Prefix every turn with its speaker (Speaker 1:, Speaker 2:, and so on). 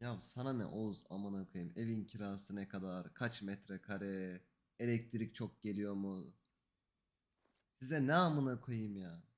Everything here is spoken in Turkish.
Speaker 1: Ya sana ne Oğuz Aman koyayım. Evin kirası ne kadar? Kaç metrekare? Elektrik çok geliyor mu? Size ne amına koyayım ya?